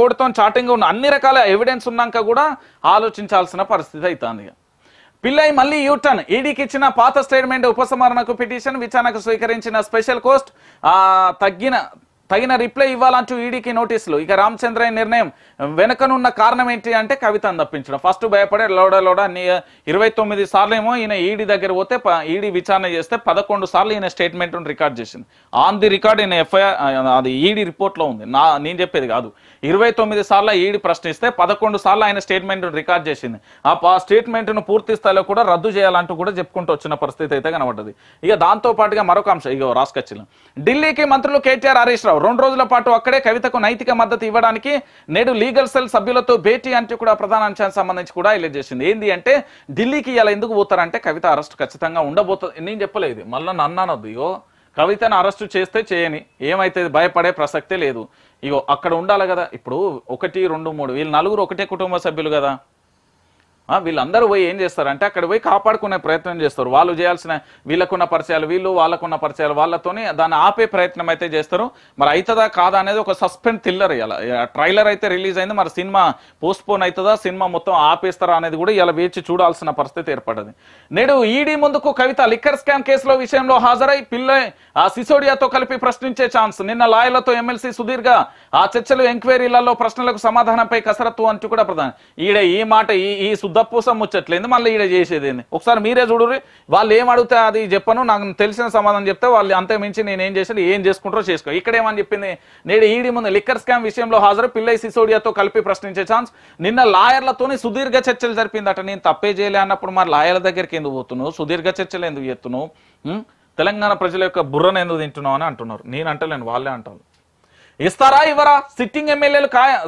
కోడ్తో చాటింగ్ ఉన్న అన్ని రకాల ఎవిడెన్స్ ఉన్నాక కూడా ఆలోచించాల్సిన పరిస్థితి అవుతుంది పిల్లయి మళ్ళీ యూటర్న్ ఈడీకి e ఇచ్చిన పాత స్టేట్మెంట్ ఉపసంహరణకు పిటిషన్ విచారణకు స్వీకరించిన స్పెషల్ కోస్ట్ తగ్గిన తగిన రిప్లై ఇవ్వాలంటూ ఈడీకి నోటీసులు ఇక రామచంద్రయ్య నిర్ణయం వెనకనున్న కారణం ఏంటి అంటే కవితను తప్పించడం ఫస్ట్ భయపడే లోడ లోడ ఇరవై తొమ్మిది సార్లు ఏమో ఈయన ఈడీ దగ్గర పోతే ఈడీ విచారణ చేస్తే పదకొండు సార్లు ఈయన స్టేట్మెంట్ రికార్డ్ చేసింది ఆన్ ది రికార్డ్ ఈయన ఎఫ్ఐఆర్ అది ఈడీ రిపోర్ట్లో ఉంది నా నేను చెప్పేది కాదు ఇరవై తొమ్మిది సార్లు ఈడీ ప్రశ్నిస్తే పదకొండు సార్లు ఆయన స్టేట్మెంట్ రికార్డ్ చేసింది ఆ స్టేట్మెంట్ను పూర్తి స్థాయిలో కూడా రద్దు చేయాలంటూ కూడా చెప్పుకుంటూ వచ్చిన పరిస్థితి అయితే కనబడ్డది ఇక దాంతో పాటుగా మరొక అంశం ఇక రాసుకొచ్చిన ఢిల్లీకి మంత్రులు కేటీఆర్ హరీష్ రావు రావు రెండు రోజుల పాటు అక్కడే కవితకు నైతిక మద్దతు ఇవ్వడానికి నేడు లీగల్ సెల్ సభ్యులతో భేటీ అంటూ కూడా ప్రధాన అంశానికి సంబంధించి కూడా హైలైట్ చేసింది ఏంది అంటే ఢిల్లీకి ఇలా ఎందుకు పోతారంటే కవిత అరెస్ట్ ఖచ్చితంగా ఉండబోతుంది నేను చెప్పలేదు మళ్ళీ నన్నానొద్దు ఇగో కవితను అరెస్టు చేస్తే చేయని ఏమైతే భయపడే ప్రసక్తే లేదు ఇగో అక్కడ ఉండాలి కదా ఇప్పుడు ఒకటి రెండు మూడు వీళ్ళు నలుగురు ఒకటే కుటుంబ సభ్యులు కదా వీళ్ళందరూ పోయి ఏం చేస్తారంటే అక్కడ పోయి కాపాడుకునే ప్రయత్నం చేస్తారు వాళ్ళు చేయాల్సిన వీళ్ళకున్న పరిచయాలు వీళ్ళు వాళ్ళకున్న పరిచయాలు వాళ్ళతోనే దాన్ని ఆపే ప్రయత్నం అయితే చేస్తారు మరి అవుతుందా కాదా అనేది ఒక సస్పెండ్ థ్రిల్లర్ ఇలా ట్రైలర్ అయితే రిలీజ్ అయింది మరి సినిమా పోస్ట్పోన్ అవుతుందా సినిమా మొత్తం ఆపేస్తారా అనేది కూడా ఇలా వేచి చూడాల్సిన పరిస్థితి ఏర్పడింది నేడు ఈడీ ముందుకు కవిత లిక్కర్ స్కామ్ కేసులో విషయంలో హాజరై పిల్ల ఆ సిసోడియాతో కలిపి ప్రశ్నించే ఛాన్స్ నిన్న లాయర్లతో ఎమ్మెల్సీ సుదీర్ఘ ఆ చర్చలు ఎంక్వైరీలలో ప్రశ్నలకు సమాధానంపై కసరత్తు అంటూ కూడా ప్రధాని ఈడ ఈ మాట ఈ ఈ ఉద్దపూస ముచ్చట్లేదు మళ్ళీ ఈడ చేసేదేంది ఒకసారి మీరే చూడరు వాళ్ళు ఏం అడిగితే అది చెప్పను నాకు తెలిసిన సమాధానం చెప్తే వాళ్ళు అంతే మించి నేను ఏం చేసిన ఏం చేసుకుంటారో చేసుకో ఇక్కడేమని చెప్పింది నేడు ఈడీ ముందు లిక్కర్ స్కామ్ విషయంలో హాజరు పిల్లై సిసోడియాతో కలిపి ప్రశ్నించే ఛాన్స్ నిన్న లాయర్లతోనే సుదీర్ఘ చర్చలు జరిపిందట నేను తప్పే చేయలే అన్నప్పుడు మరి లాయర్ల దగ్గరికి ఎందుకు పోతున్నావు సుదీర్ఘ చర్చలు ఎందుకు చేస్తున్నావు తెలంగాణ ప్రజల యొక్క బుర్రను ఎందుకు తింటున్నావు అని అంటున్నారు నేను అంటలేను వాళ్ళే అంటాను ఇస్తారా ఇవ్వరా సిట్టింగ్ ఎమ్మెల్యేలు కాయ